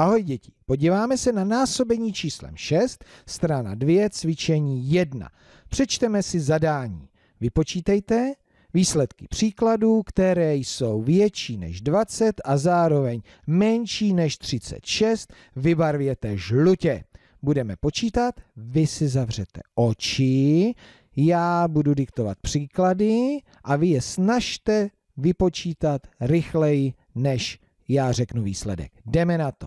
Ahoj děti, podíváme se na násobení číslem 6, strana 2, cvičení 1. Přečteme si zadání. Vypočítejte výsledky příkladů, které jsou větší než 20 a zároveň menší než 36, vybarvěte žlutě. Budeme počítat, vy si zavřete oči, já budu diktovat příklady a vy je snažte vypočítat rychleji, než já řeknu výsledek. Jdeme na to.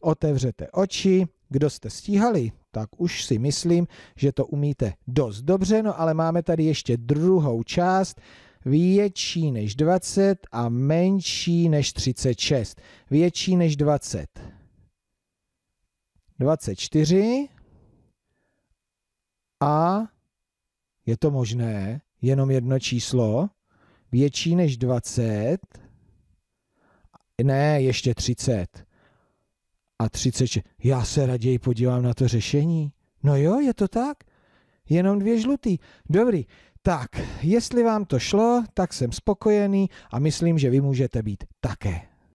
otevřete oči, kdo jste stíhali, tak už si myslím, že to umíte dost dobře, no ale máme tady ještě druhou část, větší než 20 a menší než 36. Větší než 20. 24 a je to možné, jenom jedno číslo, větší než 20, ne, ještě 30 a 36. Já se raději podívám na to řešení. No jo, je to tak? Jenom dvě žlutý. Dobrý, tak, jestli vám to šlo, tak jsem spokojený a myslím, že vy můžete být také.